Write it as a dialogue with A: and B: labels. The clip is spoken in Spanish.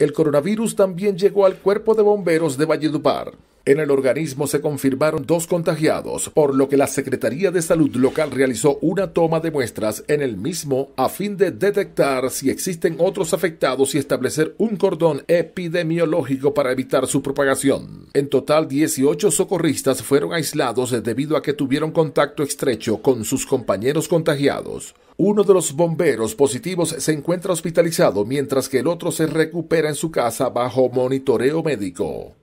A: El coronavirus también llegó al cuerpo de bomberos de Valledupar. En el organismo se confirmaron dos contagiados, por lo que la Secretaría de Salud local realizó una toma de muestras en el mismo a fin de detectar si existen otros afectados y establecer un cordón epidemiológico para evitar su propagación. En total, 18 socorristas fueron aislados debido a que tuvieron contacto estrecho con sus compañeros contagiados. Uno de los bomberos positivos se encuentra hospitalizado mientras que el otro se recupera en su casa bajo monitoreo médico.